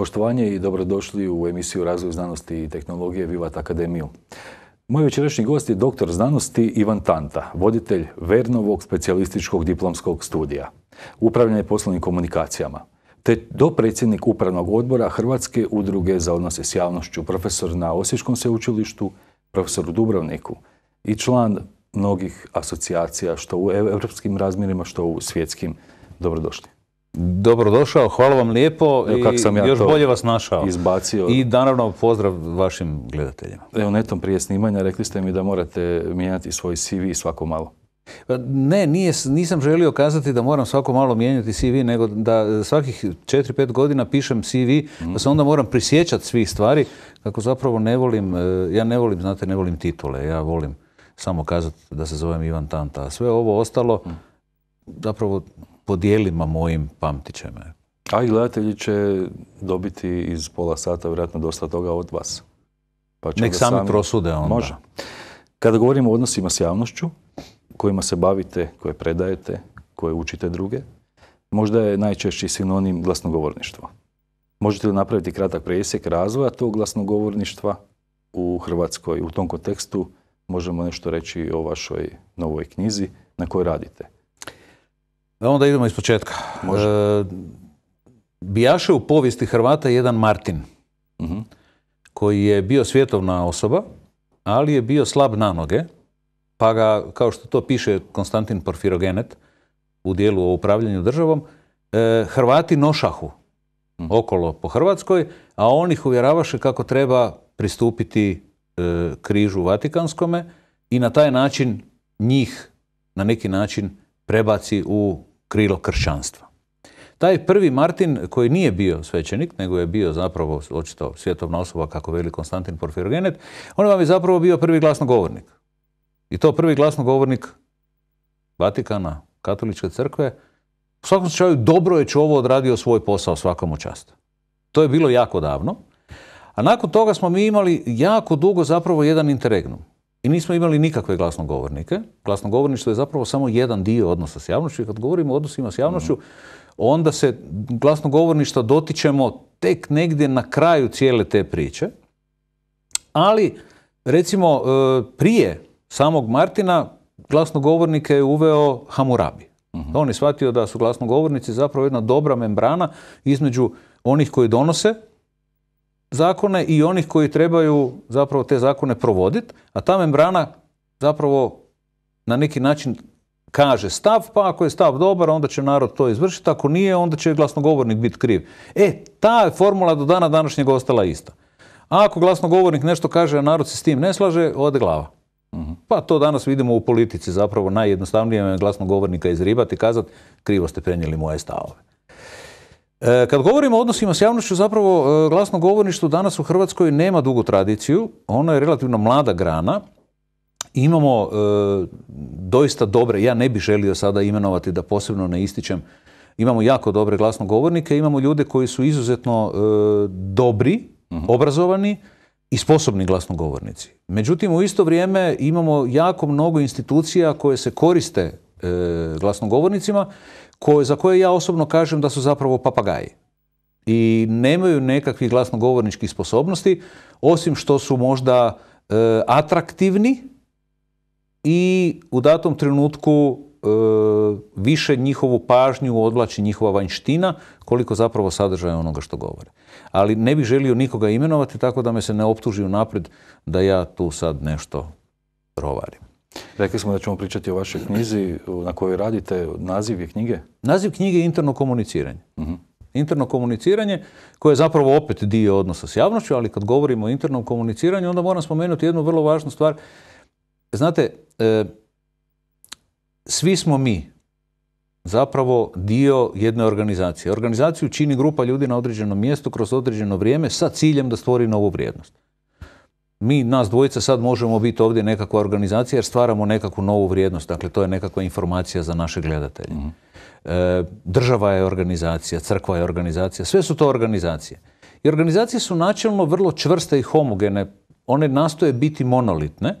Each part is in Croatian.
Poštovanje i dobrodošli u emisiju Razvoj znanosti i tehnologije Vivat Akademiju. Moj večerašnji gost je doktor znanosti Ivan Tanta, voditelj Vernovog specijalističkog diplomskog studija, upravljanje poslovnim komunikacijama, te dopredsjednik upravnog odbora Hrvatske udruge za odnose s javnošću, profesor na Osječkom sveučilištu, profesor u Dubrovniku i član mnogih asocijacija što u europskim razmjerima, što u svjetskim. Dobrodošli. Dobrodošao, hvala vam lijepo sam i još bolje vas našao. Izbacio. I naravno pozdrav vašim gledateljima. Evo netom prije snimanja rekli ste mi da morate mijenjati svoj CV svako malo. Pa, ne, nisam želio kazati da moram svako malo mijenjati CV, nego da svakih 4-5 godina pišem CV, da pa se onda moram prisjećati svih stvari, kako zapravo ne volim, e, ja ne volim, znate, ne volim titule, ja volim samo kazati da se zovem Ivan Tanta, a sve ovo ostalo, mm. zapravo dijelima mojim pamtit A i gledatelji će dobiti iz pola sata vjerojatno dosta toga od vas. Pa Nek sami, prosude onda. Može. Kada govorimo o odnosima s javnošću, kojima se bavite, koje predajete, koje učite druge, možda je najčešći sinonim glasnogovorništva. Možete li napraviti kratak presjek razvoja tog glasnogovorništva u Hrvatskoj? U tom kontekstu možemo nešto reći o vašoj novoj knjizi na kojoj radite. Onda idemo iz početka. E, bijaše u povijesti Hrvata jedan Martin, mhm. koji je bio svjetovna osoba, ali je bio slab na noge, pa ga, kao što to piše Konstantin Porfirogenet u dijelu o upravljanju državom, e, Hrvati nošahu mhm. okolo po Hrvatskoj, a on ih uvjeravaše kako treba pristupiti e, križu Vatikanskome i na taj način njih na neki način prebaci u krilo kršćanstva. Taj prvi Martin koji nije bio svećenik, nego je bio zapravo očito svjetovna osoba kako veli Konstantin Porfirogenet, on vam je zapravo bio prvi glasnogovornik. I to prvi glasnogovornik Vatikana, katoličke crkve, u svakom slučaju dobro je čovo odradio svoj posao svakom čast. To je bilo jako davno. A nakon toga smo mi imali jako dugo zapravo jedan interregnum. I nismo imali nikakve glasnogovornike. Glasnogovorništvo je zapravo samo jedan dio odnosa s javnošću. I kad govorimo o odnosima s javnošću, onda se glasnogovorništva dotičemo tek negdje na kraju cijele te priče. Ali, recimo, e, prije samog Martina glasnogovornike je uveo Hamurabi. Mhm. On je shvatio da su glasnogovornici zapravo jedna dobra membrana između onih koji donose zakone i onih koji trebaju zapravo te zakone provoditi, a ta membrana zapravo na neki način kaže stav, pa ako je stav dobar, onda će narod to izvršiti, ako nije, onda će glasnogovornik biti kriv. E, ta je formula do dana današnjeg ostala ista. A ako glasnogovornik nešto kaže, a narod se s tim ne slaže, ode glava. Mhm. Pa to danas vidimo u politici zapravo najjednostavnije je glasnogovornika izribati i kazati krivo ste prenijeli moje stavove. E, kad govorimo o odnosima s javnošću, zapravo e, glasno danas u Hrvatskoj nema dugu tradiciju. Ono je relativno mlada grana. Imamo e, doista dobre, ja ne bih želio sada imenovati da posebno ne ističem, imamo jako dobre glasnogovornike, imamo ljude koji su izuzetno dobri, mhm. obrazovani, i sposobni glasnogovornici. Međutim, u isto vrijeme imamo jako mnogo institucija koje se koriste glasnogovornicima za koje ja osobno kažem da su zapravo papagaji i nemaju nekakvih glasnogovorničkih sposobnosti, osim što su možda e, atraktivni i u datom trenutku e, više njihovu pažnju odvlači njihova vanjština koliko zapravo sadržaja onoga što govore. Ali ne bih želio nikoga imenovati tako da me se ne optuži unaprijed da ja tu sad nešto rovarim. Rekli smo da ćemo pričati o vašoj knjizi na kojoj radite. Naziv je knjige? Naziv knjige je interno komuniciranje. Mhm. Interno komuniciranje koje je zapravo opet dio odnosa s javnošću, ali kad govorimo o internom komuniciranju, onda moram spomenuti jednu vrlo važnu stvar. Znate, e, svi smo mi zapravo dio jedne organizacije. Organizaciju čini grupa ljudi na određenom mjestu kroz određeno vrijeme sa ciljem da stvori novu vrijednost mi nas dvojica sad možemo biti ovdje nekakva organizacija jer stvaramo nekakvu novu vrijednost. Dakle, to je nekakva informacija za naše gledatelje. Mhm. E, država je organizacija, crkva je organizacija, sve su to organizacije. I organizacije su načelno vrlo čvrste i homogene. One nastoje biti monolitne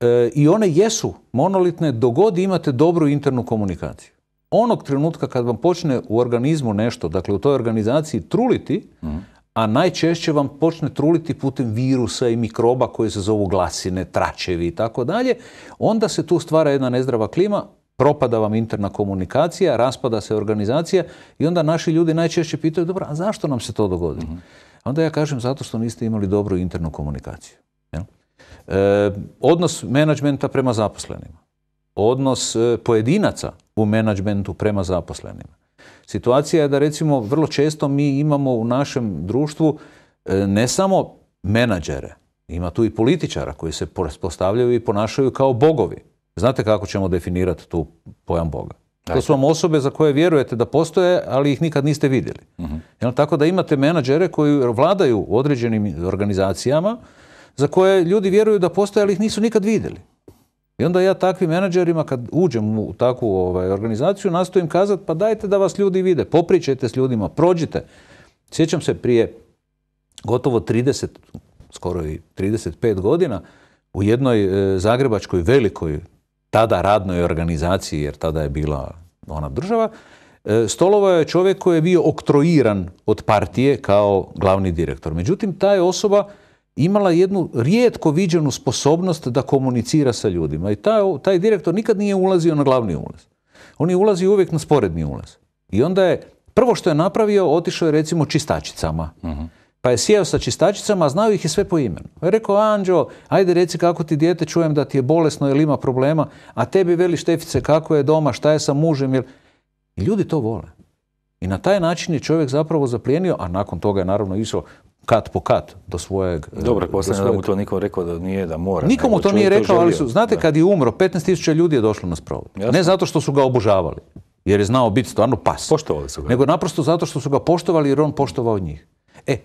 e, i one jesu monolitne dogodi imate dobru internu komunikaciju. Onog trenutka kad vam počne u organizmu nešto, dakle u toj organizaciji truliti, mhm a najčešće vam počne truliti putem virusa i mikroba koje se zovu glasine, tračevi i tako dalje, onda se tu stvara jedna nezdrava klima, propada vam interna komunikacija, raspada se organizacija i onda naši ljudi najčešće pitaju, dobro, a zašto nam se to dogodilo? Mhm. Onda ja kažem, zato što niste imali dobru internu komunikaciju. E, odnos menadžmenta prema zaposlenima, odnos e, pojedinaca u menadžmentu prema zaposlenima, Situacija je da recimo vrlo često mi imamo u našem društvu e, ne samo menadžere, ima tu i političara koji se postavljaju i ponašaju kao bogovi. Znate kako ćemo definirati tu pojam boga? To su vam osobe za koje vjerujete da postoje, ali ih nikad niste vidjeli. Mhm. tako da imate menadžere koji vladaju određenim organizacijama za koje ljudi vjeruju da postoje, ali ih nisu nikad vidjeli. I onda ja takvim menadžerima kad uđem u takvu ovaj, organizaciju nastojim kazati pa dajte da vas ljudi vide, popričajte s ljudima, prođite. Sjećam se prije gotovo 30, skoro i 35 godina u jednoj e, zagrebačkoj velikoj tada radnoj organizaciji, jer tada je bila ona država, e, stolovao je čovjek koji je bio oktroiran od partije kao glavni direktor. Međutim, ta je osoba imala jednu rijetko viđenu sposobnost da komunicira sa ljudima. I taj, taj direktor nikad nije ulazio na glavni ulaz. On je ulazio uvijek na sporedni ulaz. I onda je, prvo što je napravio, otišao je recimo čistačicama. Mhm. Pa je sjeo sa čistačicama, a znao ih je sve po imenu. Pa je rekao, Anđo, ajde reci kako ti dijete, čujem da ti je bolesno ili ima problema, a tebi veli Štefice kako je doma, šta je sa mužem. I ljudi to vole. I na taj način je čovjek zapravo zaplijenio, a nakon toga je naravno išao kat po kat do svojeg... E, Dobro, posljedno da mu to niko rekao da nije da mora. Nikomu to nije rekao, ali su, znate, kad je umro, 15.000 ljudi je došlo na sprovod. Ne zato što su ga obožavali, jer je znao biti stvarno pas. Poštovali su ga. Nego naprosto zato što su ga poštovali jer on poštovao njih. E,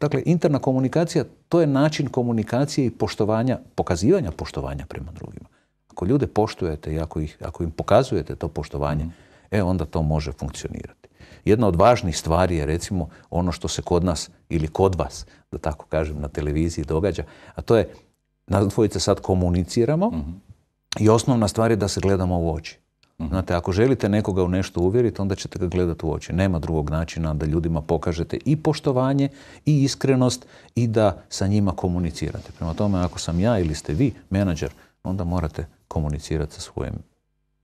dakle, interna komunikacija, to je način komunikacije i poštovanja, pokazivanja poštovanja prema drugima. Ako ljude poštujete i ako, im pokazujete to poštovanje, mhm. e, onda to može funkcionirati. Jedna od važnih stvari je recimo ono što se kod nas ili kod vas, da tako kažem, na televiziji događa, a to je, na dvojice sad komuniciramo i osnovna stvar je da se gledamo u oči. Mhm. Znate, ako želite nekoga u nešto uvjeriti, onda ćete ga gledati u oči. Nema drugog načina da ljudima pokažete i poštovanje, i iskrenost, i da sa njima komunicirate. Prema tome, ako sam ja ili ste vi menadžer, onda morate komunicirati sa svojim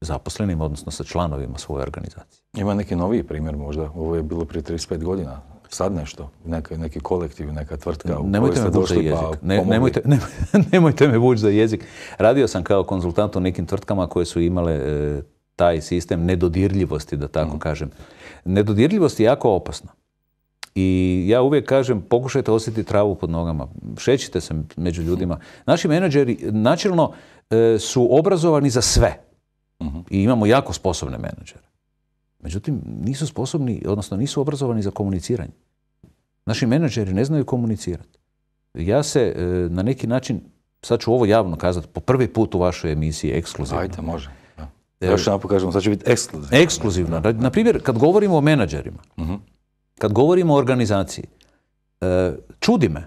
zaposlenim odnosno sa članovima svoje organizacije. Ima neki noviji primjer možda, ovo je bilo prije 35 godina, sad nešto, neki, neki kolektiv, neka tvrtka u nemojte kojoj ste došli za pa jezik. nemojte, nemojte me vući za jezik. Radio sam kao konzultant u nekim tvrtkama koje su imale e, taj sistem nedodirljivosti, da tako mhm. kažem. Nedodirljivost je jako opasna. I ja uvijek kažem, pokušajte osjetiti travu pod nogama, šećite se među mhm. ljudima. Naši menadžeri načelno e, su obrazovani za sve i imamo jako sposobne menadžere. Međutim, nisu sposobni, odnosno nisu obrazovani za komuniciranje. Naši menadžeri ne znaju komunicirati. Ja se e, na neki način, sad ću ovo javno kazati, po prvi put u vašoj emisiji ekskluzivno. Ajde, može. još nam pokažemo, sad će biti ekskluzivno. Ekskluzivno. Naprimjer, kad govorimo o menadžerima, mhm. kad govorimo o organizaciji, e, čudi me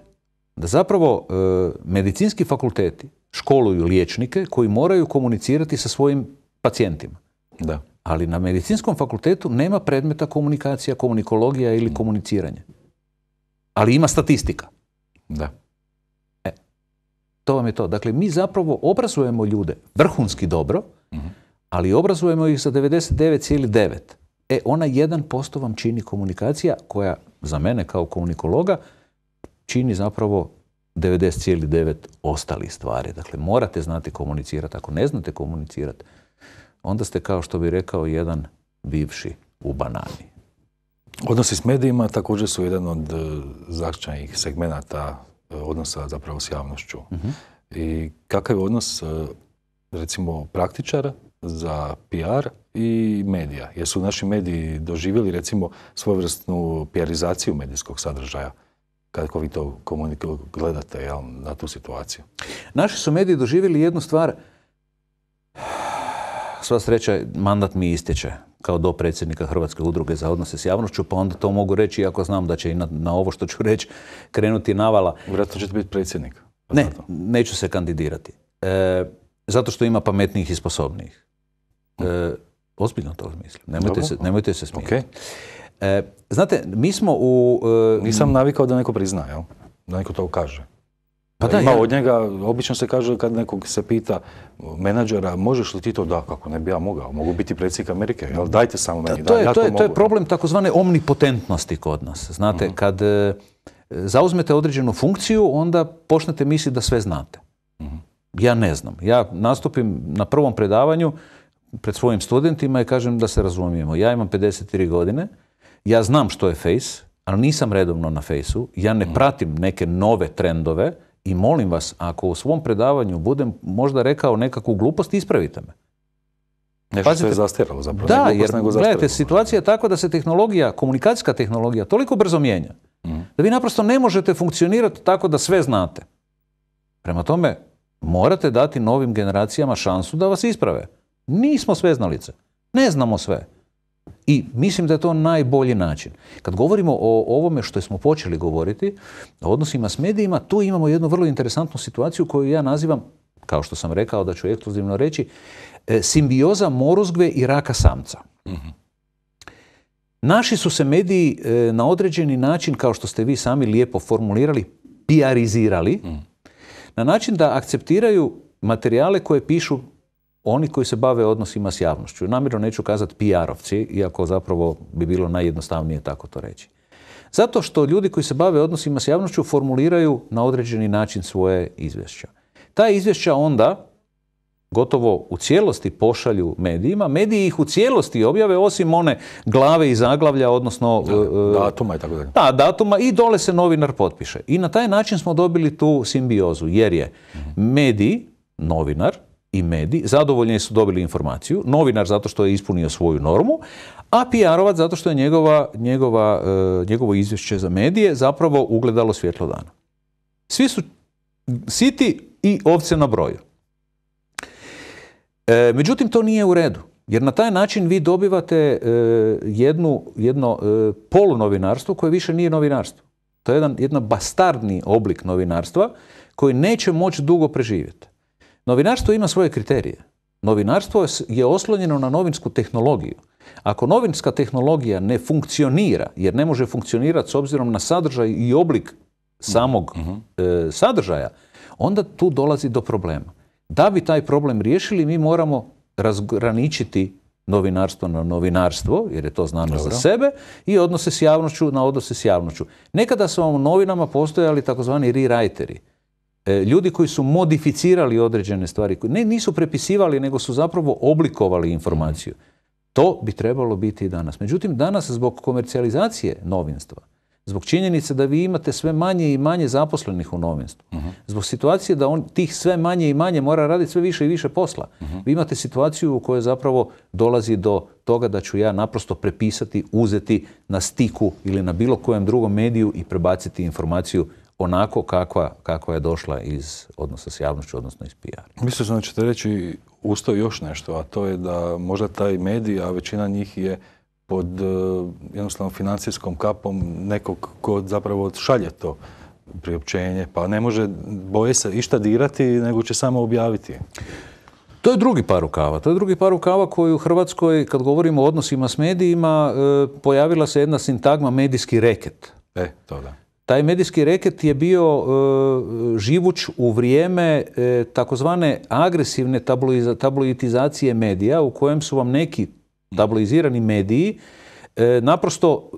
da zapravo e, medicinski fakulteti školuju liječnike koji moraju komunicirati sa svojim pacijentima. Da. Ali na medicinskom fakultetu nema predmeta komunikacija, komunikologija ili mm. komuniciranje. Ali ima statistika. Da. E, to vam je to. Dakle, mi zapravo obrazujemo ljude vrhunski dobro, mhm. ali obrazujemo ih za 99,9. E, ona 1% vam čini komunikacija koja za mene kao komunikologa čini zapravo 90,9 ostali stvari. Dakle, morate znati komunicirati. Ako ne znate komunicirati, onda ste, kao što bi rekao, jedan bivši u banani. Odnosi s medijima također su jedan od e, značajnih segmenata e, odnosa zapravo s javnošću. Mhm. I kakav je odnos e, recimo praktičara za PR i medija? Jesu naši mediji doživjeli recimo svojevrsnu pr medijskog sadržaja? Kako vi to gledate na tu situaciju? Naši su mediji doživjeli jednu stvar sva sreća, mandat mi istječe kao do predsjednika Hrvatske udruge za odnose s javnošću, pa onda to mogu reći, iako znam da će i na, ovo što ću reći krenuti navala. Vjerojatno ćete biti predsjednik. Pa ne, zato. neću se kandidirati. E, zato što ima pametnijih i sposobnijih. E, ozbiljno to mislim. Nemojte se, nemojte se smijeti. E, znate, mi smo u... E, Nisam navikao da neko prizna, Da neko to kaže. Pa da, ima od njega, obično se kaže kad nekog se pita menadžera, možeš li ti to? Da, kako ne bi ja mogao. Mogu biti predsjednik Amerike, jel dajte samo meni. Da, to, je, to, je, problem takozvane omnipotentnosti kod nas. Znate, mhm. kad e, zauzmete određenu funkciju, onda počnete misliti da sve znate. Mhm. Ja ne znam. Ja nastupim na prvom predavanju pred svojim studentima i kažem da se razumijemo. Ja imam 53 godine, ja znam što je face, ali nisam redovno na Face-u, ja ne mhm. pratim neke nove trendove, i molim vas, ako u svom predavanju budem možda rekao nekakvu glupost, ispravite me. Nešto što je zastiralo zapravo. Da, jer gledajte, situacija je takva da se tehnologija, komunikacijska tehnologija toliko brzo mijenja, mhm. da vi naprosto ne možete funkcionirati tako da sve znate. Prema tome, morate dati novim generacijama šansu da vas isprave. Nismo sve znalice. Ne znamo sve. I mislim da je to najbolji način. Kad govorimo o ovome što smo počeli govoriti, o odnosima s medijima, tu imamo jednu vrlo interesantnu situaciju koju ja nazivam, kao što sam rekao da ću ekskluzivno reći, e, simbioza morozgve i raka samca. Mhm. Naši su se mediji e, na određeni način, kao što ste vi sami lijepo formulirali, piarizirali, mhm. na način da akceptiraju materijale koje pišu oni koji se bave odnosima s javnošću. Namjerno neću kazati PR-ovci, iako zapravo bi bilo najjednostavnije tako to reći. Zato što ljudi koji se bave odnosima s javnošću formuliraju na određeni način svoje izvješća. Ta izvješća onda gotovo u cijelosti pošalju medijima, mediji ih u cijelosti objave osim one glave i zaglavlja, odnosno... E, datuma i tako dalje. Da, datuma i dole se novinar potpiše. I na taj način smo dobili tu simbiozu, jer je mhm. mediji, novinar, i mediji, zadovoljni su dobili informaciju, novinar zato što je ispunio svoju normu, a PR-ovac zato što je njegova, njegova, e, njegovo izvješće za medije zapravo ugledalo svjetlo dana. Svi su siti i ovce na broju. E, međutim, to nije u redu. Jer na taj način vi dobivate e, jednu, jedno e, polunovinarstvo koje više nije novinarstvo. To je jedan, jedan bastardni oblik novinarstva koji neće moći dugo preživjeti. Novinarstvo ima svoje kriterije. Novinarstvo je oslonjeno na novinsku tehnologiju. Ako novinska tehnologija ne funkcionira, jer ne može funkcionirati s obzirom na sadržaj i oblik samog mhm. e, sadržaja, onda tu dolazi do problema. Da bi taj problem riješili, mi moramo razgraničiti novinarstvo na novinarstvo, jer je to znano za sebe, i odnose s javnošću na odnose s javnošću. Nekada su vam u novinama postojali takozvani rewriteri. E, ljudi koji su modificirali određene stvari, ne nisu prepisivali, nego su zapravo oblikovali informaciju. To bi trebalo biti i danas. Međutim, danas zbog komercijalizacije novinstva, zbog činjenice da vi imate sve manje i manje zaposlenih u novinstvu, mhm. zbog situacije da on tih sve manje i manje mora raditi sve više i više posla, mhm. vi imate situaciju u kojoj zapravo dolazi do toga da ću ja naprosto prepisati, uzeti na stiku ili na bilo kojem drugom mediju i prebaciti informaciju onako kakva, kakva je došla iz odnosa s javnošću, odnosno iz PR. Mislim da ćete reći usto još nešto, a to je da možda taj medij, a većina njih je pod eh, jednostavno financijskom kapom nekog ko zapravo šalje to priopćenje, pa ne može, boje se išta dirati, nego će samo objaviti. To je drugi par rukava. To je drugi par rukava koji u Hrvatskoj, kad govorimo o odnosima s medijima, eh, pojavila se jedna sintagma medijski reket. E, to da. Taj medijski reket je bio e, živuć u vrijeme e, takozvane agresivne tabloizacije medija u kojem su vam neki tabloizirani mediji e, naprosto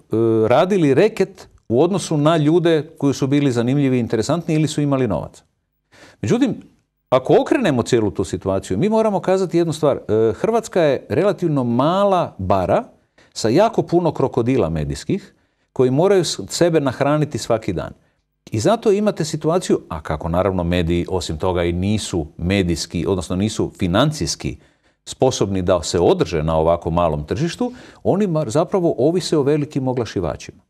radili reket u odnosu na ljude koji su bili zanimljivi i interesantni ili su imali novac. Međutim, ako okrenemo cijelu tu situaciju, mi moramo kazati jednu stvar. Hrvatska je relativno mala bara sa jako puno krokodila medijskih koji moraju sebe nahraniti svaki dan. I zato imate situaciju, a kako naravno mediji osim toga i nisu medijski, odnosno nisu financijski sposobni da se održe na ovako malom tržištu, oni zapravo ovise o velikim oglašivačima.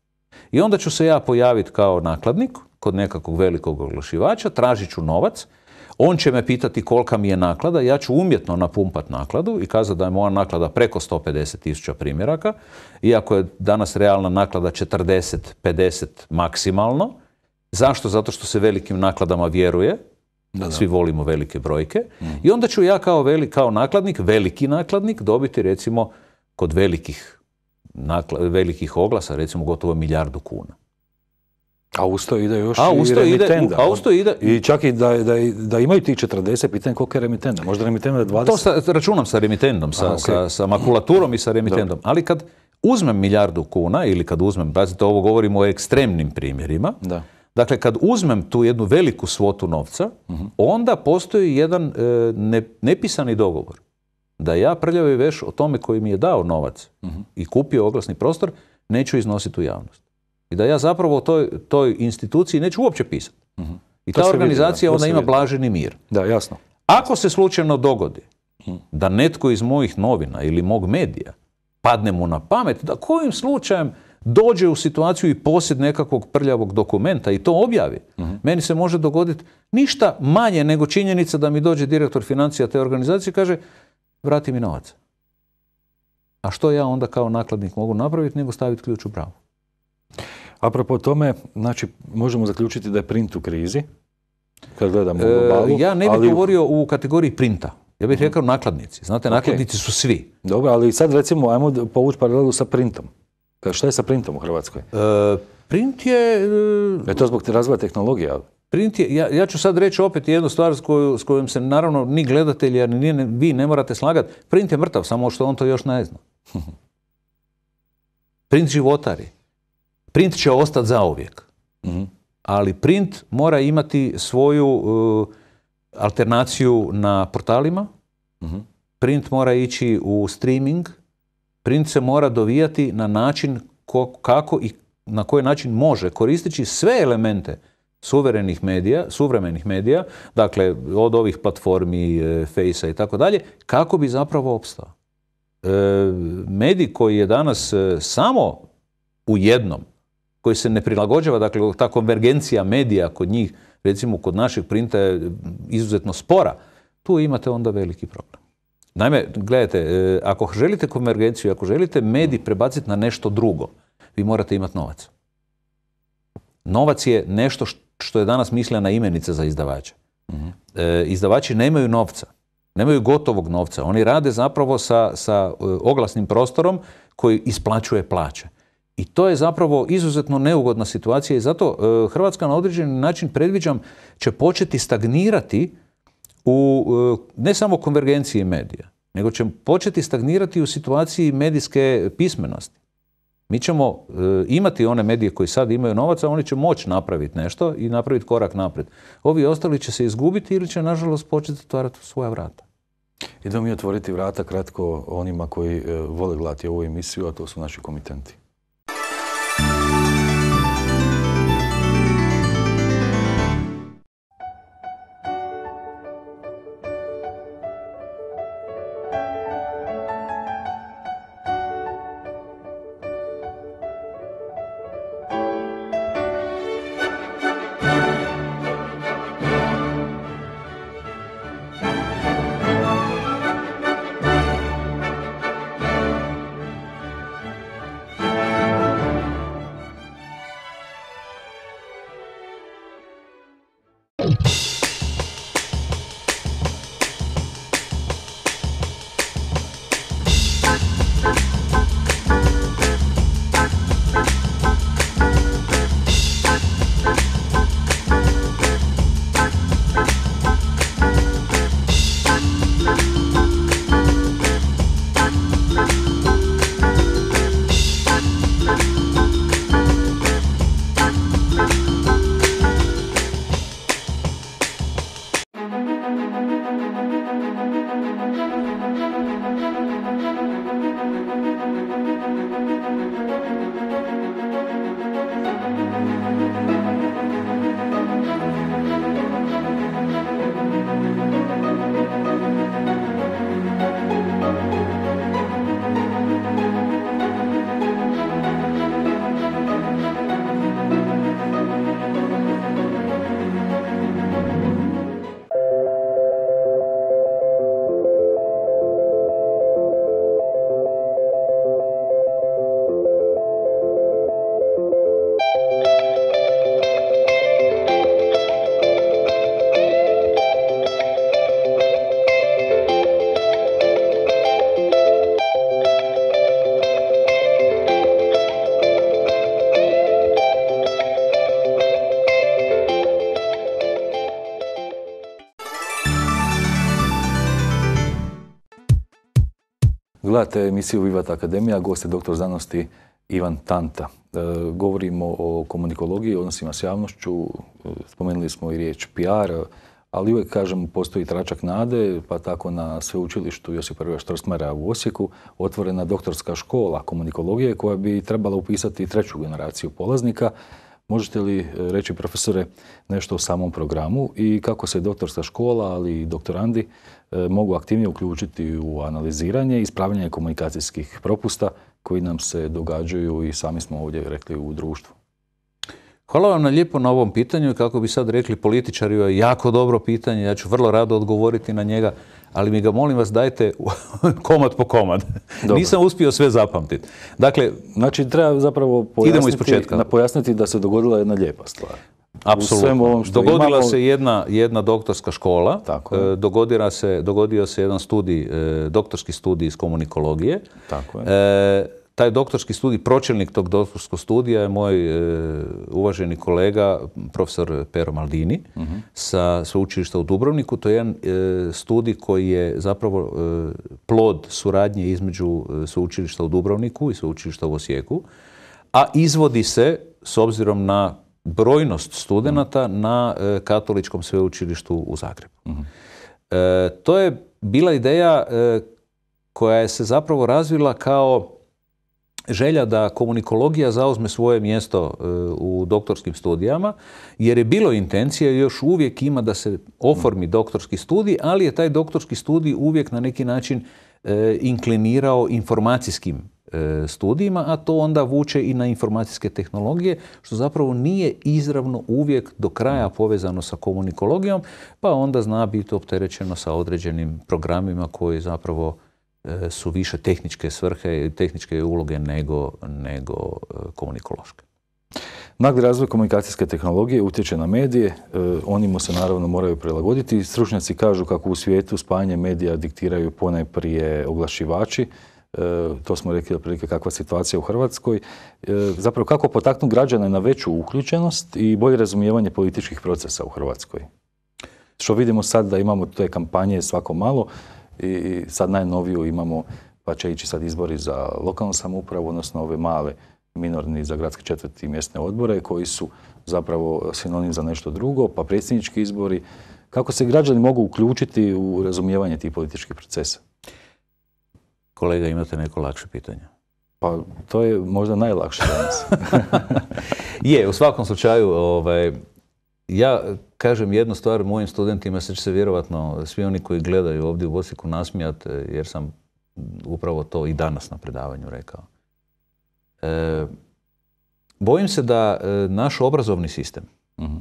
I onda ću se ja pojaviti kao nakladnik kod nekakvog velikog oglašivača, tražit ću novac, on će me pitati kolika mi je naklada, ja ću umjetno napumpat nakladu i kazati da je moja naklada preko 150 tisuća primjeraka, iako je danas realna naklada 40-50 maksimalno. Zašto? Zato što se velikim nakladama vjeruje, da, da. svi volimo velike brojke, mhm. i onda ću ja kao, kao nakladnik, veliki nakladnik, dobiti recimo kod velikih, velikih oglasa, recimo gotovo milijardu kuna. A usto ide još i remitenda. Ide, ono. a usto ide... I čak i da, da, da imaju ti 40, pitanje koliko je remitenda. Možda remitenda 20? To sa, računam sa remitendom, sa, sa, sa makulaturom i sa remitendom. Ali kad uzmem milijardu kuna ili kad uzmem, pazite ovo govorimo o ekstremnim primjerima, da. dakle kad uzmem tu jednu veliku svotu novca, mhm. onda postoji jedan e, ne, nepisani dogovor da ja prljavi veš o tome koji mi je dao novac mhm. i kupio oglasni prostor, neću iznositi u javnost. I da ja zapravo toj, toj instituciji neću uopće pisati. Mhm. I ta organizacija onda ima blaženi mir. Da, jasno. Ako se slučajno dogodi mhm. da netko iz mojih novina ili mog medija padne mu na pamet, da kojim slučajem dođe u situaciju i posjed nekakvog prljavog dokumenta i to objavi, mhm. meni se može dogoditi ništa manje nego činjenica da mi dođe direktor financija te organizacije i kaže vrati mi novac. A što ja onda kao nakladnik mogu napraviti nego staviti ključ u bravu? Apropo tome, znači možemo zaključiti da je print u krizi, kad gledamo e, Ja ne bih govorio u kategoriji printa. Ja bih mhm. rekao nakladnici. Znate, nakladnici su svi. Dobro, ali sad recimo, ajmo povući paralelu sa printom. E, šta je sa printom u Hrvatskoj? E, print je... E to zbog razvoja tehnologije, ali? Print je, ja, ja ću sad reći opet jednu stvar s, s kojom se naravno ni gledatelji, a ni vi ne morate slagati. Print je mrtav, samo što on to još ne zna. Print životari print će ostati zauvijek. uvijek. Mhm. Ali print mora imati svoju e, alternaciju na portalima, mhm. print mora ići u streaming, print se mora dovijati na način kako i na koji način može koristeći sve elemente suverenih medija, suvremenih medija, dakle od ovih platformi, e, Face-a i tako dalje, kako bi zapravo opstao. E, medij koji je danas samo u jednom koji se ne prilagođava, dakle ta konvergencija medija kod njih, recimo kod našeg printa je izuzetno spora, tu imate onda veliki problem. Naime, gledajte, e, ako želite konvergenciju, ako želite medij prebaciti na nešto drugo, vi morate imati novac. Novac je nešto što je danas misljena imenica za izdavače. Mhm. E, izdavači nemaju novca, nemaju gotovog novca. Oni rade zapravo sa e, oglasnim prostorom koji isplaćuje plaće. I to je zapravo izuzetno neugodna situacija i zato e, Hrvatska na određeni način predviđam će početi stagnirati u e, ne samo konvergenciji medija, nego će početi stagnirati u situaciji medijske pismenosti. Mi ćemo e, imati one medije koji sad imaju novaca, oni će moći napraviti nešto i napraviti korak naprijed. Ovi ostali će se izgubiti ili će nažalost početi otvarati svoja vrata. Idemo mi otvoriti vrata kratko onima koji vole gledati ovu emisiju, a to su naši komitenti. Gledate emisiju Vivat Akademija, gost je doktor znanosti Ivan Tanta. E, govorimo o komunikologiji, odnosima s javnošću, e, spomenuli smo i riječ PR, ali uvijek, kažem, postoji tračak nade, pa tako na sveučilištu Josip I. Štrstmara u Osijeku otvorena doktorska škola komunikologije koja bi trebala upisati treću generaciju polaznika. Možete li e, reći, profesore, nešto o samom programu i kako se doktorska škola, ali i doktorandi e, mogu aktivnije uključiti u analiziranje i ispravljanje komunikacijskih propusta koji nam se događaju i sami smo ovdje rekli u društvu? Hvala vam na lijepo na ovom pitanju. Kako bi sad rekli političari, je jako dobro pitanje. Ja ću vrlo rado odgovoriti na njega ali mi ga molim vas dajte komad po komad. Nisam uspio sve zapamtiti. Dakle, znači treba zapravo pojasniti, idemo iz pojasniti da se dogodila jedna lijepa stvar. Apsolutno. Dogodila imamo... se jedna, jedna doktorska škola, Tako e, je. se, dogodio se jedan studij, e, doktorski studij iz komunikologije. Tako je. E, taj doktorski studij, pročelnik tog doktorskog studija je moj e, uvaženi kolega, profesor Pero Maldini, mhm. sa sveučilišta u Dubrovniku. To je jedan e, studij koji je zapravo e, plod suradnje između sveučilišta u Dubrovniku i sveučilišta u Osijeku, a izvodi se, s obzirom na brojnost studenata, mhm. na katoličkom sveučilištu u Zagrebu. Mhm. To je bila ideja koja je se zapravo razvila kao želja da komunikologija zauzme svoje mjesto e, u doktorskim studijama, jer je bilo intencija još uvijek ima da se oformi doktorski studij, ali je taj doktorski studij uvijek na neki način e, inklinirao informacijskim e, studijima, a to onda vuče i na informacijske tehnologije, što zapravo nije izravno uvijek do kraja povezano sa komunikologijom, pa onda zna biti opterećeno sa određenim programima koji zapravo E, su više tehničke svrhe i tehničke uloge nego, nego e, komunikološke. Nagli razvoj komunikacijske tehnologije utječe na medije, e, oni mu se naravno moraju prilagoditi. Stručnjaci kažu kako u svijetu spajanje medija diktiraju ponajprije oglašivači, to smo rekli otprilike kakva je situacija u Hrvatskoj. zapravo kako potaknuti građane na veću uključenost i bolje razumijevanje političkih procesa u Hrvatskoj. Što vidimo sad da imamo te kampanje svako malo, i sad najnoviju imamo, pa će ići sad izbori za lokalnu samoupravu, odnosno ove male minorni za gradske četvrti i mjesne odbore koji su zapravo sinonim za nešto drugo, pa predsjednički izbori. Kako se građani mogu uključiti u razumijevanje tih političkih procesa? Kolega, imate neko lakše pitanje? Pa to je možda najlakše danas. je, u svakom slučaju, ovaj, ja kažem jednu stvar mojim studentima, se će se vjerovatno svi oni koji gledaju ovdje u Osijeku nasmijat, e, jer sam upravo to i danas na predavanju rekao. E, bojim se da e, naš obrazovni sistem mhm.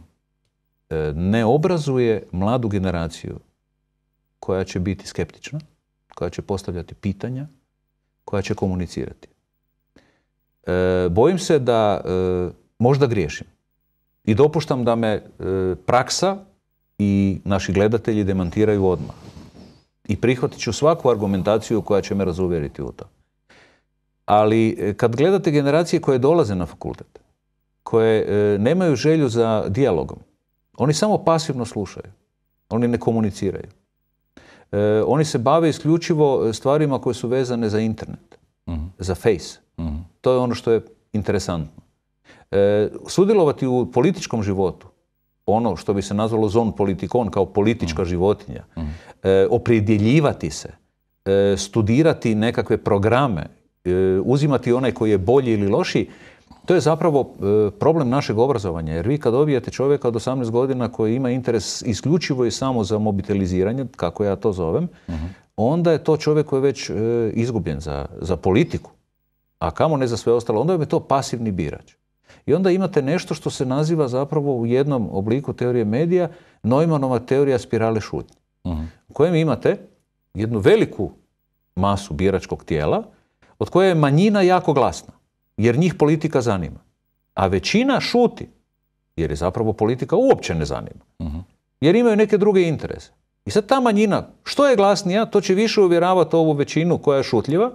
ne obrazuje mladu generaciju koja će biti skeptična, koja će postavljati pitanja, koja će komunicirati. Bojim se da možda griješim i dopuštam da me e, praksa i naši gledatelji demantiraju odmah. I prihvatit ću svaku argumentaciju koja će me razuvjeriti u to. Ali e, kad gledate generacije koje dolaze na fakultet, koje e, nemaju želju za dijalogom, oni samo pasivno slušaju. Oni ne komuniciraju. oni se bave isključivo stvarima koje su vezane za internet, mhm. za face. Mhm. To je ono što je interesantno. E, sudjelovati u političkom životu, ono što bi se nazvalo zon politikon kao politička mm. životinja, mm. E, opredjeljivati se, e, studirati nekakve programe, uzimati onaj koji je bolji ili lošiji, to je zapravo problem našeg obrazovanja. Jer vi kad dobijete čovjeka od 18 godina koji ima interes isključivo i samo za mobiliziranje, kako ja to zovem, mhm. onda je to čovjek koji je već izgubljen za, za politiku, a kamo ne za sve ostalo. Onda je to pasivni birač. I onda imate nešto što se naziva zapravo u jednom obliku teorije medija Neumannova teorija spirale šutnje. U kojem imate jednu veliku masu biračkog tijela od koje je manjina jako glasna jer njih politika zanima. A većina šuti jer je zapravo politika uopće ne zanima. Jer imaju neke druge interese. I sad ta manjina, što je glasnija, to će više uvjeravati ovu većinu koja je šutljiva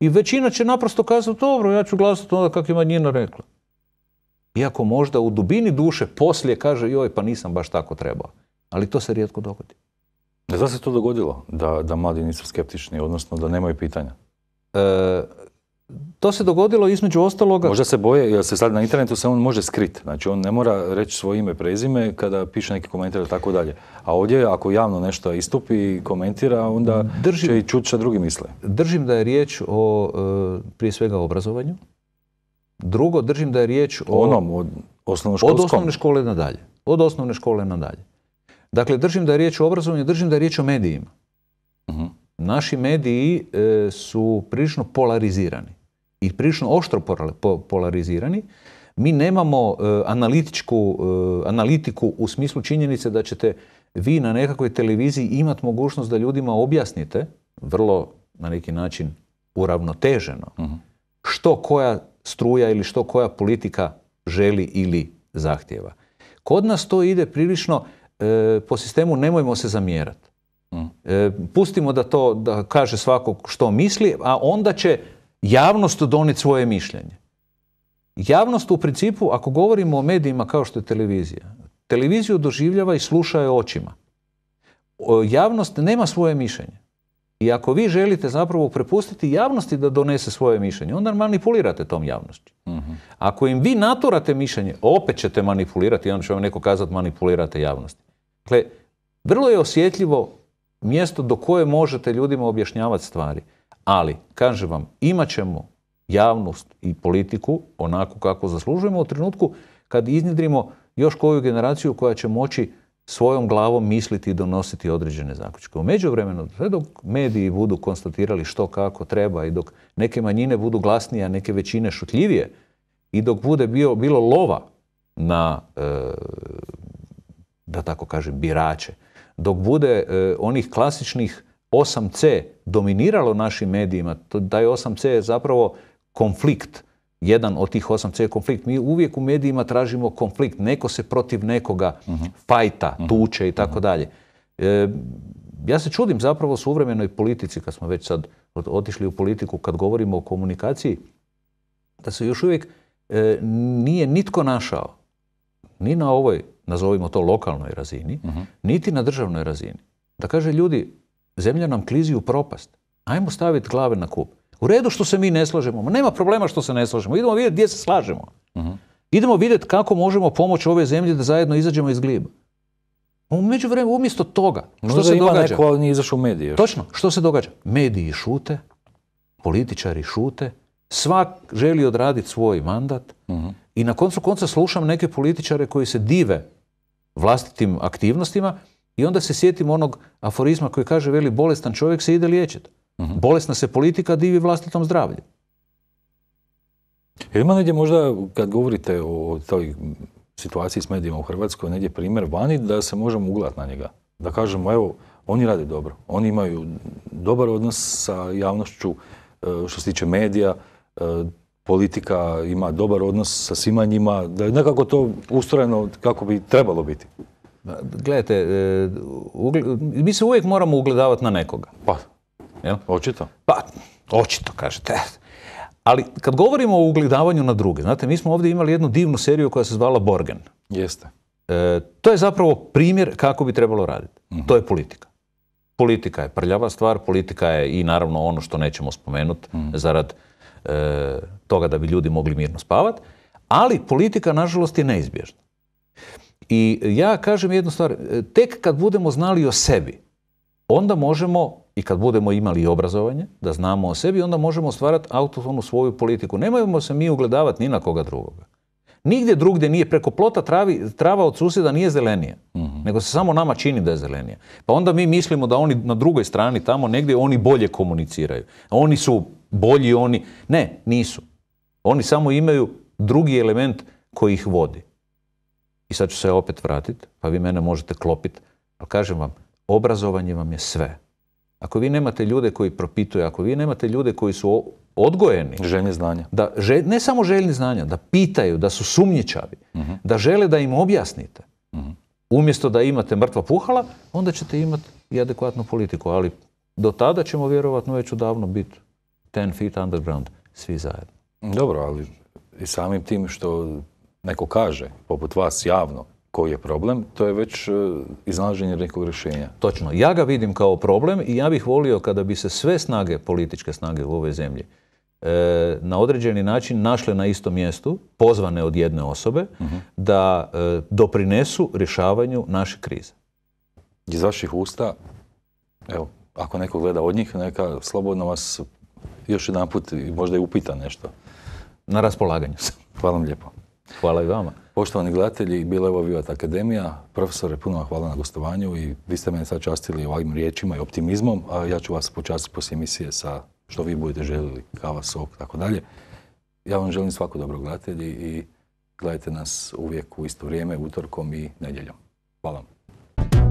i većina će naprosto kazati, dobro, ja ću glasati onda kako je manjina rekla. Iako možda u dubini duše poslije kaže joj pa nisam baš tako trebao. Ali to se rijetko dogodi. E, zna se to dogodilo da, mladi nisu skeptični, odnosno da nemaju pitanja? E, to se dogodilo između ostaloga... Možda se boje, jer se sad na internetu se on može skrit. Znači on ne mora reći svoje ime, prezime kada piše neki komentar i tako dalje. A ovdje ako javno nešto istupi i komentira, onda će i čuti što drugi misle. Držim da je riječ o e, prije svega obrazovanju. Drugo, držim da je riječ o... Onom, od Od osnovne škole nadalje. Od osnovne škole nadalje. Dakle, držim da je riječ o obrazovanju, držim da je riječ o medijima. Mhm. Naši mediji e, su prilično polarizirani i prilično oštro polarizirani. Mi nemamo e, analitičku, e, analitiku u smislu činjenice da ćete vi na nekakvoj televiziji imati mogućnost da ljudima objasnite vrlo na neki način uravnoteženo mhm. što koja struja ili što koja politika želi ili zahtjeva. Kod nas to ide prilično e, po sistemu nemojmo se zamjerati. Mm. E, pustimo da to da kaže svako što misli, a onda će javnost donijeti svoje mišljenje. Javnost u principu, ako govorimo o medijima kao što je televizija, televiziju doživljava i sluša je očima. Javnost nema svoje mišljenje. I ako vi želite zapravo prepustiti javnosti da donese svoje mišljenje, onda manipulirate tom javnošću. Mhm. Ako im vi naturate mišljenje, opet ćete manipulirati, onda će vam neko kazati manipulirate javnosti. Dakle, vrlo je osjetljivo mjesto do koje možete ljudima objašnjavati stvari. Ali, kažem vam, imat ćemo javnost i politiku onako kako zaslužujemo u trenutku kad iznjedrimo još koju generaciju koja će moći svojom glavom misliti i donositi određene zaključke. U međuvremenu, sve dok mediji budu konstatirali što kako treba i dok neke manjine budu glasnije, a neke većine šutljivije i dok bude bio, bilo lova na, e, da tako kažem, birače, dok bude e, onih klasičnih 8C dominiralo našim medijima, taj 8C je zapravo konflikt jedan od tih 8C je konflikt. Mi uvijek u medijima tražimo konflikt. Neko se protiv nekoga fajta, tuče i tako dalje. E, ja se čudim zapravo suvremenoj politici, kad smo već sad otišli u politiku, kad govorimo o komunikaciji, da se još uvijek e, nije nitko našao, ni na ovoj, nazovimo to lokalnoj razini, niti na državnoj razini. Da kaže ljudi, zemlja nam klizi u propast. Ajmo staviti glave na kup. U redu što se mi ne slažemo. Nema problema što se ne slažemo. Idemo vidjeti gdje se slažemo. Idemo vidjeti kako možemo pomoći ove zemlje da zajedno izađemo iz gliba. U međuvremenu, umjesto toga, što se događa? Neko, nije izašao u medije. Točno, što se događa? Mediji šute, političari šute, svak želi odraditi svoj mandat i na koncu konca slušam neke političare koji se dive vlastitim aktivnostima i onda se sjetim onog aforizma koji kaže, veli, bolestan čovjek se ide liječiti. Mhm. Bolesna se politika divi vlastitom zdravlju. Jel ima negdje možda, kad govorite o toj situaciji s medijima u Hrvatskoj, negdje primjer vani da se možemo ugledati na njega? Da kažemo, evo, oni rade dobro. Oni imaju dobar odnos sa javnošću e, što se tiče medija, e, politika ima dobar odnos sa svima njima, da je nekako to ustrojeno kako bi trebalo biti. Gledajte, e, mi se uvijek moramo ugledavati na nekoga. Pa, Jel? Očito. Pa, očito, kažete. Ali kad govorimo o ugledavanju na druge, znate, mi smo ovdje imali jednu divnu seriju koja se zvala Borgen. Jeste. E, to je zapravo primjer kako bi trebalo raditi. Mhm. To je politika. Politika je prljava stvar, politika je i naravno ono što nećemo spomenuti uh zarad e, toga da bi ljudi mogli mirno spavat, ali politika, nažalost, je neizbježna. I ja kažem jednu stvar, e, tek kad budemo znali o sebi, onda možemo i kad budemo imali obrazovanje, da znamo o sebi, onda možemo stvarati autofonu svoju politiku. Nemojmo se mi ugledavati ni na koga drugoga. Nigdje drugdje nije, preko plota travi, trava od susjeda nije zelenija, mhm. nego se samo nama čini da je zelenija. Pa onda mi mislimo da oni na drugoj strani tamo negdje oni bolje komuniciraju. Oni su bolji, oni... Ne, nisu. Oni samo imaju drugi element koji ih vodi. I sad ću se opet vratiti, pa vi mene možete klopiti. Ali kažem vam, obrazovanje vam je sve. Ako vi nemate ljude koji propituju, ako vi nemate ljude koji su odgojeni. Željni znanja. Da, ne samo željni znanja, da pitaju, da su sumnjičavi, mhm. da žele da im objasnite. Mhm. Umjesto da imate mrtva puhala, onda ćete imati i adekvatnu politiku. Ali do tada ćemo vjerovatno već odavno biti ten feet underground, svi zajedno. Dobro, ali i samim tim što neko kaže, poput vas javno, koji je problem, to je već e, iznalaženje nekog rješenja. Točno. Ja ga vidim kao problem i ja bih volio kada bi se sve snage, političke snage u ovoj zemlji, e, na određeni način našle na istom mjestu, pozvane od jedne osobe, mhm. da e, doprinesu rješavanju naše krize. Iz vaših usta, evo, ako neko gleda od njih, neka slobodno vas još jedan put možda i upita nešto. Na raspolaganju sam. Hvala vam lijepo. Hvala i vama. Poštovani gledatelji, bila je ovo Vivat Akademija. Profesore, puno vam hvala na gostovanju i vi ste mene sad častili ovim riječima i optimizmom, a ja ću vas počastiti poslije emisije sa što vi budete željeli, kava, sok, tako dalje. Ja vam želim svako dobro gledatelji i gledajte nas uvijek u isto vrijeme, utorkom i nedjeljom. Hvala vam.